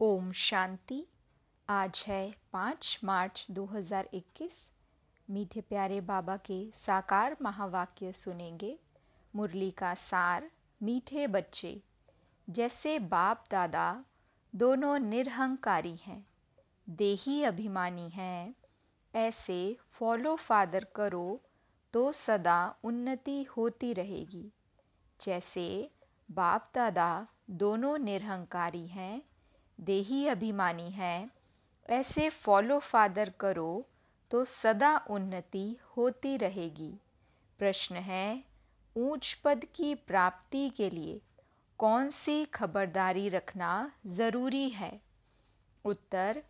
ओम शांति आज है पाँच मार्च 2021 मीठे प्यारे बाबा के साकार महावाक्य सुनेंगे मुरली का सार मीठे बच्चे जैसे बाप दादा दोनों निरहंकारी हैं देही अभिमानी हैं ऐसे फॉलो फादर करो तो सदा उन्नति होती रहेगी जैसे बाप दादा दोनों निरहंकारी हैं देही अभिमानी है ऐसे फॉलो फादर करो तो सदा उन्नति होती रहेगी प्रश्न है ऊंच पद की प्राप्ति के लिए कौन सी खबरदारी रखना ज़रूरी है उत्तर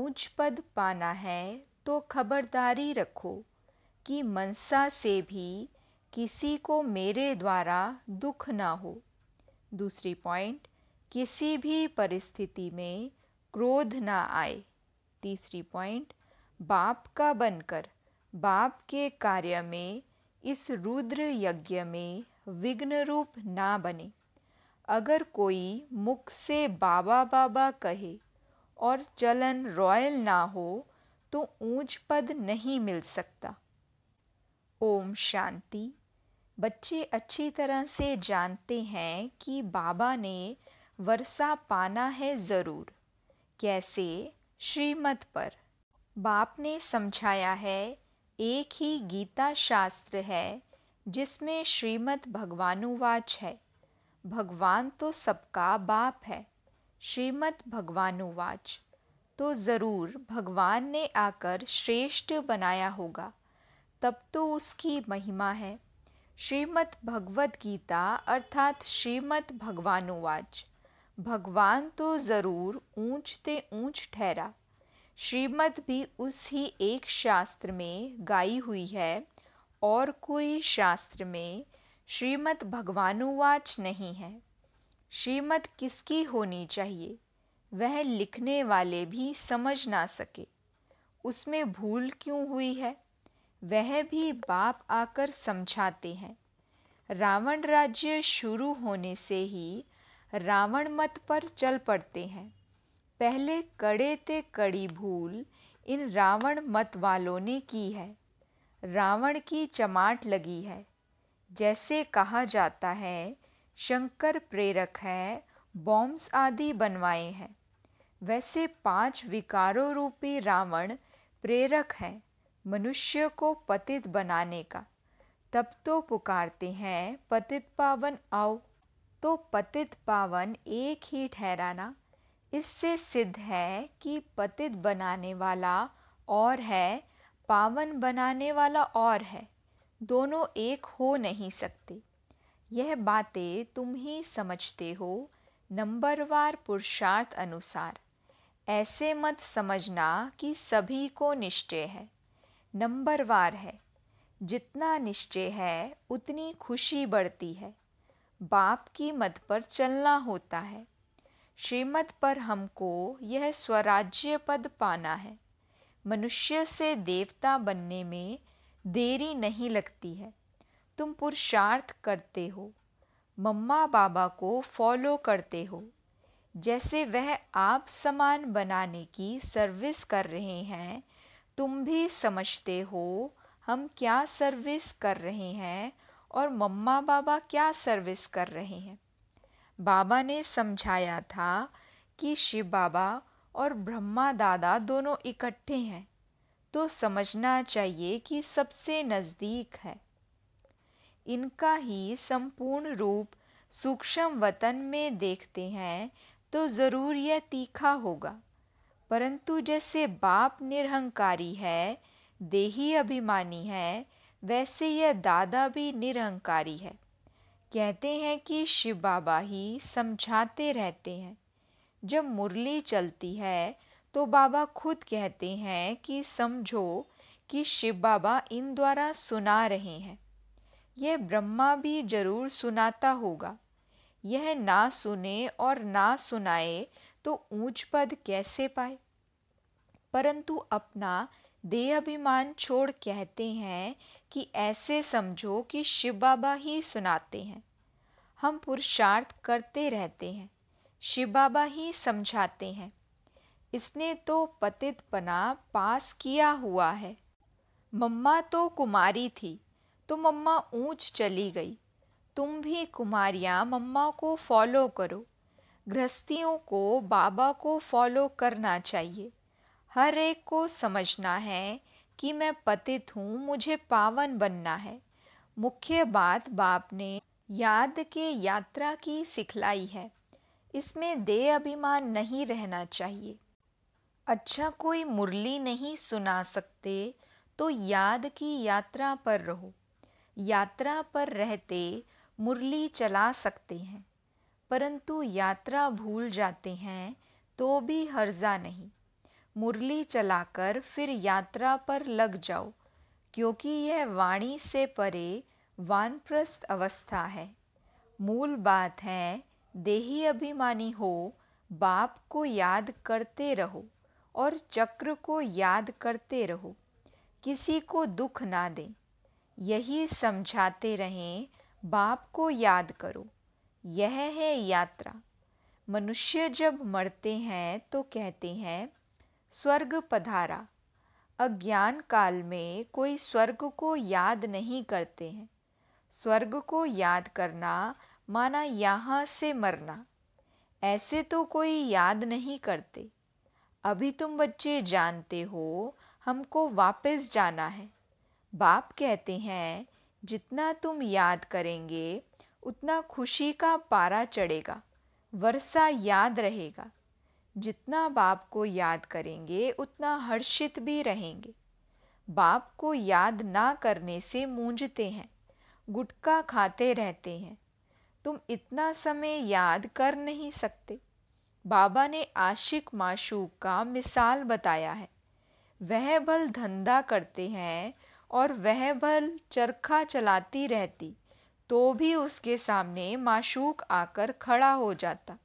ऊंच पद पाना है तो खबरदारी रखो कि मनसा से भी किसी को मेरे द्वारा दुख ना हो दूसरी पॉइंट किसी भी परिस्थिति में क्रोध ना आए तीसरी पॉइंट बाप का बनकर बाप के कार्य में इस रुद्र यज्ञ में विघ्न रूप ना बने अगर कोई मुख से बाबा बाबा कहे और चलन रॉयल ना हो तो ऊंच पद नहीं मिल सकता ओम शांति बच्चे अच्छी तरह से जानते हैं कि बाबा ने वर्षा पाना है ज़रूर कैसे श्रीमत पर बाप ने समझाया है एक ही गीता शास्त्र है जिसमें श्रीमद् भगवानुवाच है भगवान तो सबका बाप है श्रीमद भगवानुवाच तो ज़रूर भगवान ने आकर श्रेष्ठ बनाया होगा तब तो उसकी महिमा है श्रीमद भगवद गीता अर्थात श्रीमद भगवानुवाच भगवान तो ज़रूर ऊंच ते ऊंच ठहरा श्रीमद भी उस ही एक शास्त्र में गाई हुई है और कोई शास्त्र में श्रीमद भगवानुवाच नहीं है श्रीमद किसकी होनी चाहिए वह लिखने वाले भी समझ ना सके उसमें भूल क्यों हुई है वह भी बाप आकर समझाते हैं रावण राज्य शुरू होने से ही रावण मत पर चल पड़ते हैं पहले कड़े ते कड़ी भूल इन रावण मत वालों ने की है रावण की चमाट लगी है जैसे कहा जाता है शंकर प्रेरक है बॉम्ब्स आदि बनवाए हैं वैसे पांच विकारों रूपी रावण प्रेरक हैं मनुष्य को पतित बनाने का तब तो पुकारते हैं पतित पावन आओ तो पतित पावन एक ही ठहराना इससे सिद्ध है कि पतित बनाने वाला और है पावन बनाने वाला और है दोनों एक हो नहीं सकते यह बातें तुम ही समझते हो नंबरवार पुरुषार्थ अनुसार ऐसे मत समझना कि सभी को निश्चय है नंबरवार है जितना निश्चय है उतनी खुशी बढ़ती है बाप की मत पर चलना होता है श्रीमत पर हमको यह स्वराज्य पद पाना है मनुष्य से देवता बनने में देरी नहीं लगती है तुम पुरुषार्थ करते हो मम्मा बाबा को फॉलो करते हो जैसे वह आप समान बनाने की सर्विस कर रहे हैं तुम भी समझते हो हम क्या सर्विस कर रहे हैं और मम्मा बाबा क्या सर्विस कर रहे हैं बाबा ने समझाया था कि शिव बाबा और ब्रह्मा दादा दोनों इकट्ठे हैं तो समझना चाहिए कि सबसे नज़दीक है इनका ही संपूर्ण रूप सूक्ष्म वतन में देखते हैं तो ज़रूर यह तीखा होगा परंतु जैसे बाप निरहंकारी है देही अभिमानी है वैसे यह दादा भी निरहंकारी है कहते हैं कि शिव बाबा ही समझाते रहते हैं जब मुरली चलती है तो बाबा खुद कहते हैं कि समझो कि शिव बाबा इन द्वारा सुना रहे हैं यह ब्रह्मा भी जरूर सुनाता होगा यह ना सुने और ना सुनाए तो ऊंच पद कैसे पाए परंतु अपना देहाभिमान छोड़ कहते हैं कि ऐसे समझो कि शिव बाबा ही सुनाते हैं हम पुरुषार्थ करते रहते हैं शिव बाबा ही समझाते हैं इसने तो पतित पना पास किया हुआ है मम्मा तो कुमारी थी तो मम्मा ऊंच चली गई तुम भी कुमारियाँ मम्मा को फॉलो करो गृहस्थियों को बाबा को फॉलो करना चाहिए हर एक को समझना है कि मैं पतित हूँ मुझे पावन बनना है मुख्य बात बाप ने याद के यात्रा की सिखलाई है इसमें दे अभिमान नहीं रहना चाहिए अच्छा कोई मुरली नहीं सुना सकते तो याद की यात्रा पर रहो यात्रा पर रहते मुरली चला सकते हैं परंतु यात्रा भूल जाते हैं तो भी हर्जा नहीं मुरली चलाकर फिर यात्रा पर लग जाओ क्योंकि यह वाणी से परे वानप्रस्थ अवस्था है मूल बात है देही अभिमानी हो बाप को याद करते रहो और चक्र को याद करते रहो किसी को दुख ना दें यही समझाते रहें बाप को याद करो यह है यात्रा मनुष्य जब मरते हैं तो कहते हैं स्वर्ग पधारा अज्ञान काल में कोई स्वर्ग को याद नहीं करते हैं स्वर्ग को याद करना माना यहाँ से मरना ऐसे तो कोई याद नहीं करते अभी तुम बच्चे जानते हो हमको वापस जाना है बाप कहते हैं जितना तुम याद करेंगे उतना खुशी का पारा चढ़ेगा वर्षा याद रहेगा जितना बाप को याद करेंगे उतना हर्षित भी रहेंगे बाप को याद ना करने से मूंजते हैं गुटका खाते रहते हैं तुम इतना समय याद कर नहीं सकते बाबा ने आशिक माशूक का मिसाल बताया है वह बल धंधा करते हैं और वह बल चरखा चलाती रहती तो भी उसके सामने माशूक आकर खड़ा हो जाता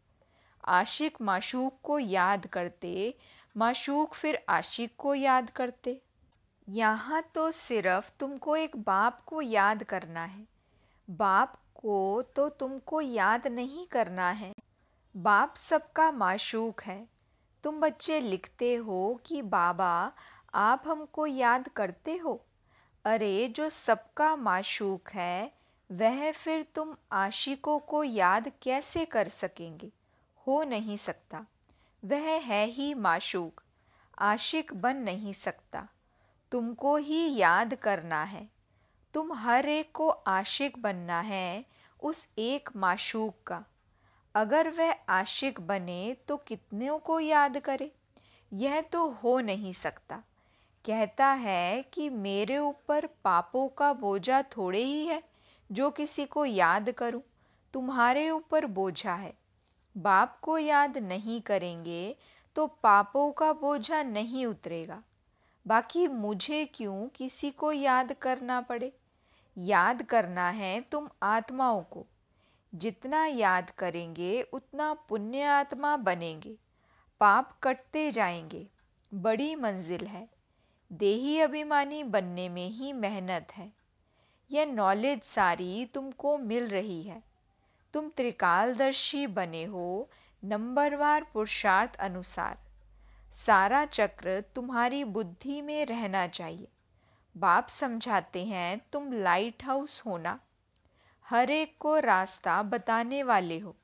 आशिक माशूक को याद करते माशूक फिर आशिक को याद करते यहाँ तो सिर्फ तुमको एक बाप को याद करना है बाप को तो तुमको याद नहीं करना है बाप सबका माशूक है तुम बच्चे लिखते हो कि बाबा आप हमको याद करते हो अरे जो सबका माशूक है वह फिर तुम आशिकों को याद कैसे कर सकेंगे हो नहीं सकता वह है ही माशूक आशिक बन नहीं सकता तुमको ही याद करना है तुम हर एक को आशिक बनना है उस एक माशूक का अगर वह आशिक बने तो कितने को याद करे यह तो हो नहीं सकता कहता है कि मेरे ऊपर पापों का बोझा थोड़े ही है जो किसी को याद करूं तुम्हारे ऊपर बोझा है बाप को याद नहीं करेंगे तो पापों का बोझा नहीं उतरेगा बाकी मुझे क्यों किसी को याद करना पड़े याद करना है तुम आत्माओं को जितना याद करेंगे उतना पुण्य आत्मा बनेंगे पाप कटते जाएंगे बड़ी मंजिल है देही अभिमानी बनने में ही मेहनत है यह नॉलेज सारी तुमको मिल रही है तुम त्रिकालदर्शी बने हो नंबरवार पुरुषार्थ अनुसार सारा चक्र तुम्हारी बुद्धि में रहना चाहिए बाप समझाते हैं तुम लाइट हाउस होना हर एक को रास्ता बताने वाले हो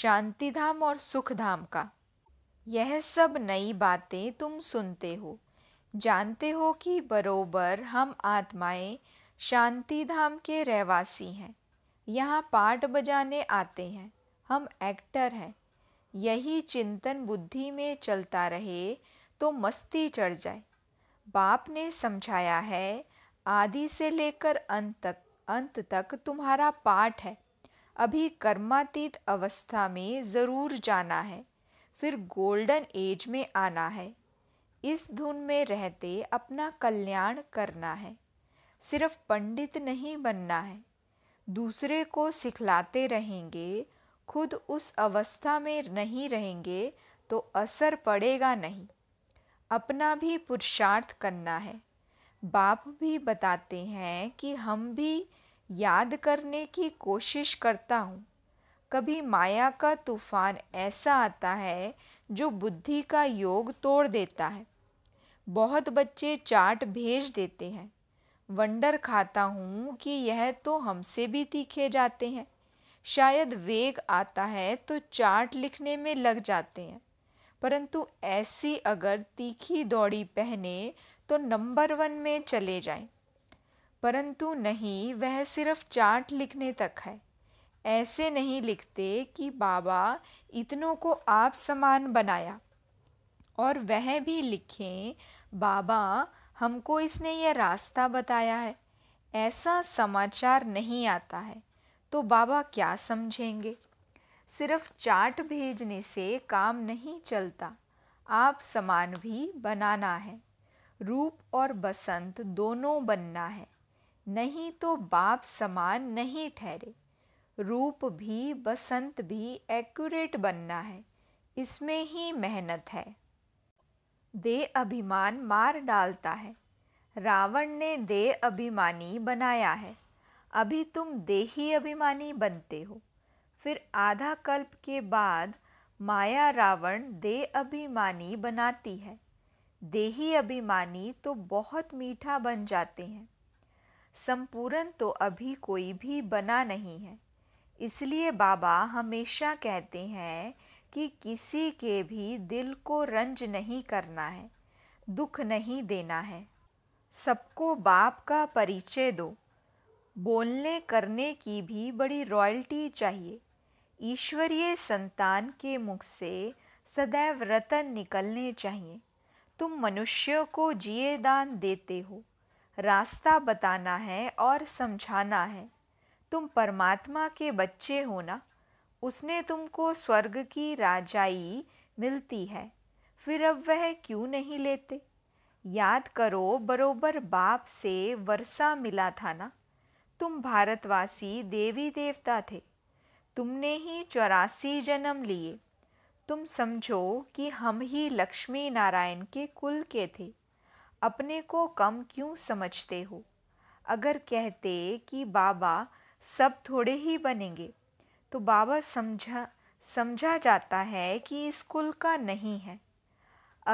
शांति धाम और सुख धाम का यह सब नई बातें तुम सुनते हो जानते हो कि बरोबर हम आत्माएं शांति धाम के रहवासी हैं यहाँ पाठ बजाने आते हैं हम एक्टर हैं यही चिंतन बुद्धि में चलता रहे तो मस्ती चढ़ जाए बाप ने समझाया है आदि से लेकर अंत तक अंत तक तुम्हारा पाठ है अभी कर्मातीत अवस्था में ज़रूर जाना है फिर गोल्डन एज में आना है इस धुन में रहते अपना कल्याण करना है सिर्फ पंडित नहीं बनना है दूसरे को सिखलाते रहेंगे खुद उस अवस्था में नहीं रहेंगे तो असर पड़ेगा नहीं अपना भी पुरुषार्थ करना है बाप भी बताते हैं कि हम भी याद करने की कोशिश करता हूँ कभी माया का तूफान ऐसा आता है जो बुद्धि का योग तोड़ देता है बहुत बच्चे चाट भेज देते हैं वंडर खाता हूँ कि यह तो हमसे भी तीखे जाते हैं शायद वेग आता है तो चार्ट लिखने में लग जाते हैं परंतु ऐसी अगर तीखी दौड़ी पहने तो नंबर वन में चले जाएं। परंतु नहीं वह सिर्फ चार्ट लिखने तक है ऐसे नहीं लिखते कि बाबा इतनों को आप समान बनाया और वह भी लिखें बाबा हमको इसने यह रास्ता बताया है ऐसा समाचार नहीं आता है तो बाबा क्या समझेंगे सिर्फ चाट भेजने से काम नहीं चलता आप समान भी बनाना है रूप और बसंत दोनों बनना है नहीं तो बाप समान नहीं ठहरे रूप भी बसंत भी एक्यूरेट बनना है इसमें ही मेहनत है दे अभिमान मार डालता है रावण ने दे अभिमानी बनाया है अभी तुम देही अभिमानी बनते हो फिर आधा कल्प के बाद माया रावण दे अभिमानी बनाती है देही अभिमानी तो बहुत मीठा बन जाते हैं संपूर्ण तो अभी कोई भी बना नहीं है इसलिए बाबा हमेशा कहते हैं कि किसी के भी दिल को रंज नहीं करना है दुख नहीं देना है सबको बाप का परिचय दो बोलने करने की भी बड़ी रॉयल्टी चाहिए ईश्वरीय संतान के मुख से सदैव रतन निकलने चाहिए तुम मनुष्य को जिए दान देते हो रास्ता बताना है और समझाना है तुम परमात्मा के बच्चे हो ना उसने तुमको स्वर्ग की राजाई मिलती है फिर अब वह क्यों नहीं लेते याद करो बरोबर बाप से वर्षा मिला था ना तुम भारतवासी देवी देवता थे तुमने ही चौरासी जन्म लिए तुम समझो कि हम ही लक्ष्मी नारायण के कुल के थे अपने को कम क्यों समझते हो अगर कहते कि बाबा सब थोड़े ही बनेंगे तो बाबा समझा समझा जाता है कि इस कुल का नहीं है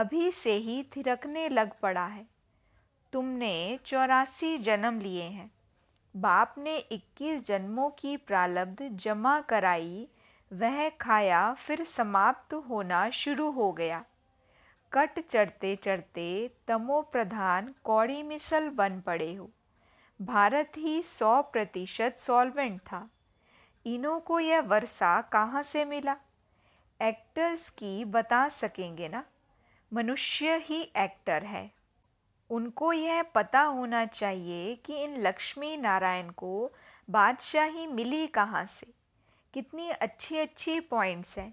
अभी से ही थिरकने लग पड़ा है तुमने चौरासी जन्म लिए हैं बाप ने इक्कीस जन्मों की प्रालब्ध जमा कराई वह खाया फिर समाप्त होना शुरू हो गया कट चढ़ते चढ़ते तमो प्रधान कौड़ी मिसल बन पड़े हो भारत ही सौ प्रतिशत सॉल्वेंट था इनों को यह वर्षा कहाँ से मिला एक्टर्स की बता सकेंगे ना मनुष्य ही एक्टर है उनको यह पता होना चाहिए कि इन लक्ष्मी नारायण को बादशाही मिली कहाँ से कितनी अच्छी अच्छी पॉइंट्स हैं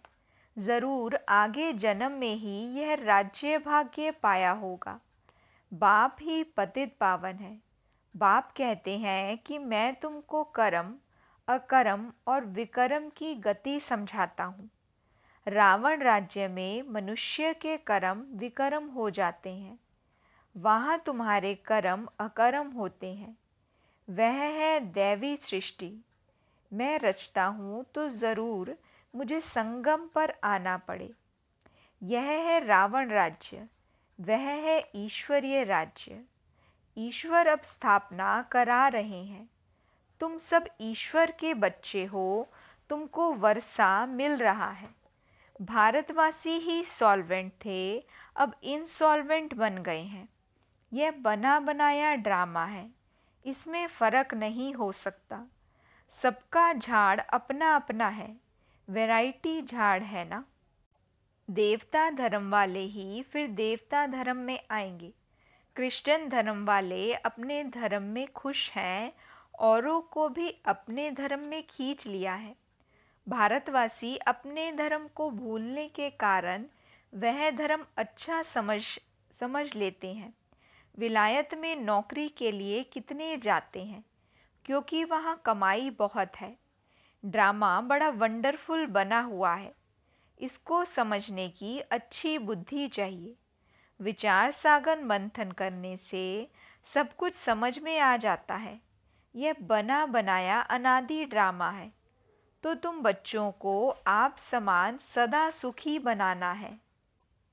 ज़रूर आगे जन्म में ही यह राज्य भाग्य पाया होगा बाप ही पतित पावन है बाप कहते हैं कि मैं तुमको कर्म अकरम और विकरम की गति समझाता हूँ रावण राज्य में मनुष्य के कर्म विकर्म हो जाते हैं वहाँ तुम्हारे कर्म अकर्म होते हैं वह है दैवी सृष्टि मैं रचता हूँ तो ज़रूर मुझे संगम पर आना पड़े यह है रावण राज्य वह है ईश्वरीय राज्य ईश्वर अब स्थापना करा रहे हैं तुम सब ईश्वर के बच्चे हो तुमको वर्षा मिल रहा है भारतवासी ही सॉल्वेंट थे अब इनसॉल्वेंट बन गए हैं यह बना बनाया ड्रामा है इसमें फ़र्क नहीं हो सकता सबका झाड़ अपना अपना है वैरायटी झाड़ है ना देवता धर्म वाले ही फिर देवता धर्म में आएंगे क्रिश्चियन धर्म वाले अपने धर्म में खुश हैं औरों को भी अपने धर्म में खींच लिया है भारतवासी अपने धर्म को भूलने के कारण वह धर्म अच्छा समझ समझ लेते हैं विलायत में नौकरी के लिए कितने जाते हैं क्योंकि वहाँ कमाई बहुत है ड्रामा बड़ा वंडरफुल बना हुआ है इसको समझने की अच्छी बुद्धि चाहिए विचार सागर मंथन करने से सब कुछ समझ में आ जाता है यह बना बनाया अनादि ड्रामा है तो तुम बच्चों को आप समान सदा सुखी बनाना है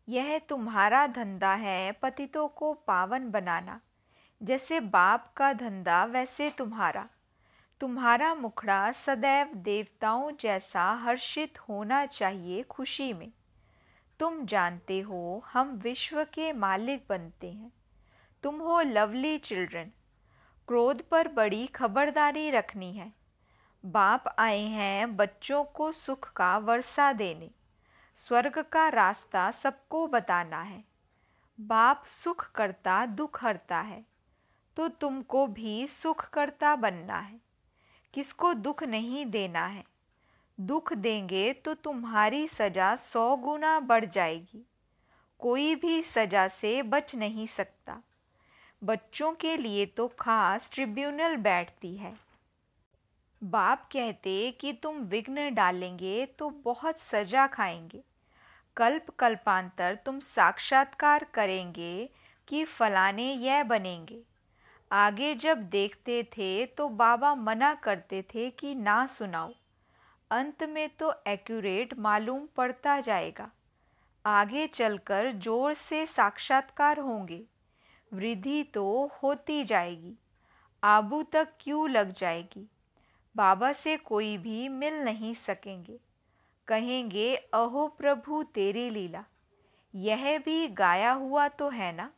यह तुम्हारा धंधा है पतितों को पावन बनाना जैसे बाप का धंधा वैसे तुम्हारा तुम्हारा मुखड़ा सदैव देवताओं जैसा हर्षित होना चाहिए खुशी में तुम जानते हो हम विश्व के मालिक बनते हैं तुम हो लवली चिल्ड्रन क्रोध पर बड़ी खबरदारी रखनी है बाप आए हैं बच्चों को सुख का वर्षा देने स्वर्ग का रास्ता सबको बताना है बाप सुख करता दुख हरता है तो तुमको भी सुख करता बनना है किसको दुख नहीं देना है दुख देंगे तो तुम्हारी सज़ा सौ गुना बढ़ जाएगी कोई भी सज़ा से बच नहीं सकता बच्चों के लिए तो खास ट्रिब्यूनल बैठती है बाप कहते कि तुम विघ्न डालेंगे तो बहुत सजा खाएंगे कल्प कल्पांतर तुम साक्षात्कार करेंगे कि फलाने यह बनेंगे आगे जब देखते थे तो बाबा मना करते थे कि ना सुनाओ अंत में तो एक्यूरेट मालूम पड़ता जाएगा आगे चलकर जोर से साक्षात्कार होंगे वृद्धि तो होती जाएगी आबू तक क्यों लग जाएगी बाबा से कोई भी मिल नहीं सकेंगे कहेंगे अहो प्रभु तेरी लीला यह भी गाया हुआ तो है ना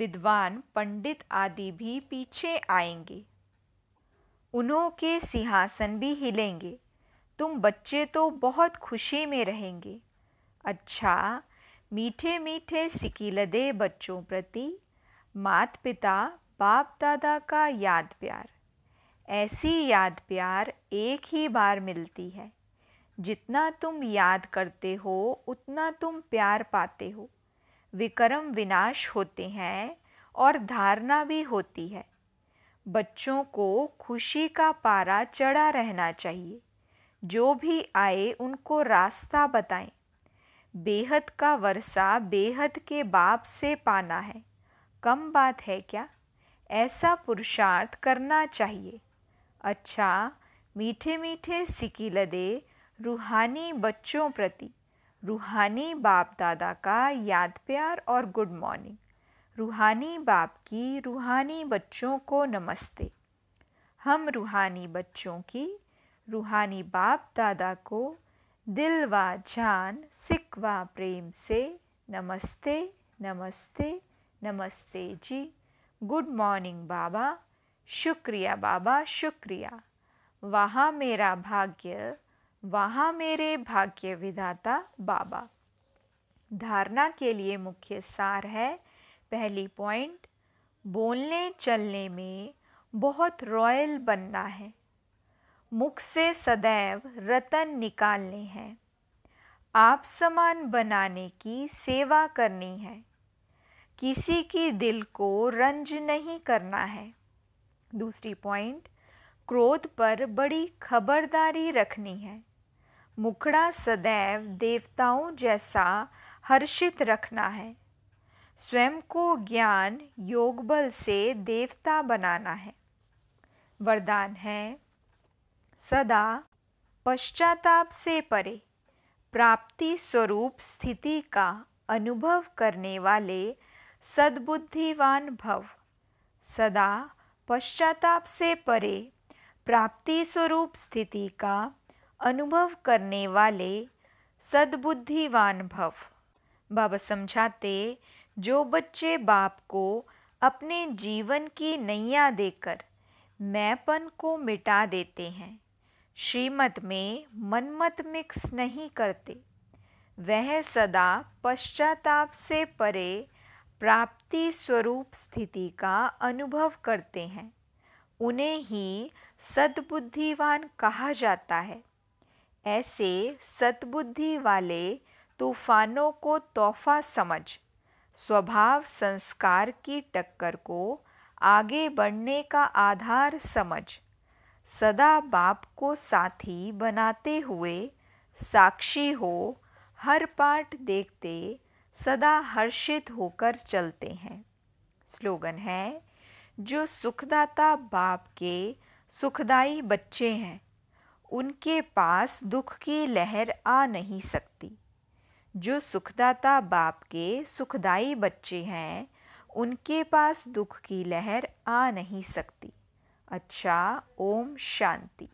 विद्वान पंडित आदि भी पीछे आएंगे उन्हों के सिंहासन भी हिलेंगे तुम बच्चे तो बहुत खुशी में रहेंगे अच्छा मीठे मीठे सिकीलदे बच्चों प्रति मात पिता बाप दादा का याद प्यार ऐसी याद प्यार एक ही बार मिलती है जितना तुम याद करते हो उतना तुम प्यार पाते हो विक्रम विनाश होते हैं और धारणा भी होती है बच्चों को खुशी का पारा चढ़ा रहना चाहिए जो भी आए उनको रास्ता बताएं बेहद का वर्षा बेहद के बाप से पाना है कम बात है क्या ऐसा पुरुषार्थ करना चाहिए अच्छा मीठे मीठे सिकीलदे रूहानी बच्चों प्रति रूहानी बाप दादा का याद प्यार और गुड मॉर्निंग रूहानी बाप की रूहानी बच्चों को नमस्ते हम रूहानी बच्चों की रूहानी बाप दादा को दिल व जान सिक व प्रेम से नमस्ते नमस्ते नमस्ते जी गुड मॉर्निंग बाबा शुक्रिया बाबा शुक्रिया वहाँ मेरा भाग्य वहाँ मेरे भाग्य विधाता बाबा धारणा के लिए मुख्य सार है पहली पॉइंट बोलने चलने में बहुत रॉयल बनना है मुख से सदैव रतन निकालने हैं आप समान बनाने की सेवा करनी है किसी की दिल को रंज नहीं करना है दूसरी पॉइंट क्रोध पर बड़ी खबरदारी रखनी है मुखड़ा सदैव देवताओं जैसा हर्षित रखना है स्वयं को ज्ञान योग बल से देवता बनाना है वरदान है सदा पश्चाताप से परे प्राप्ति स्वरूप स्थिति का अनुभव करने वाले सद्बुद्धिवान भव सदा पश्चाताप से परे प्राप्ति स्वरूप स्थिति का अनुभव करने वाले सद्बुद्धिवान भव बाबा समझाते जो बच्चे बाप को अपने जीवन की नैया देकर मैपन को मिटा देते हैं श्रीमत में मनमत मिक्स नहीं करते वह सदा पश्चाताप से परे प्राप्ति स्वरूप स्थिति का अनुभव करते हैं उन्हें ही सद्बुद्धिवान कहा जाता है ऐसे सद्बुद्धि वाले तूफानों को तोहफा समझ स्वभाव संस्कार की टक्कर को आगे बढ़ने का आधार समझ सदा बाप को साथी बनाते हुए साक्षी हो हर पाठ देखते सदा हर्षित होकर चलते हैं स्लोगन है जो सुखदाता बाप के सुखदाई बच्चे हैं उनके पास दुख की लहर आ नहीं सकती जो सुखदाता बाप के सुखदाई बच्चे हैं उनके पास दुख की लहर आ नहीं सकती अच्छा ओम शांति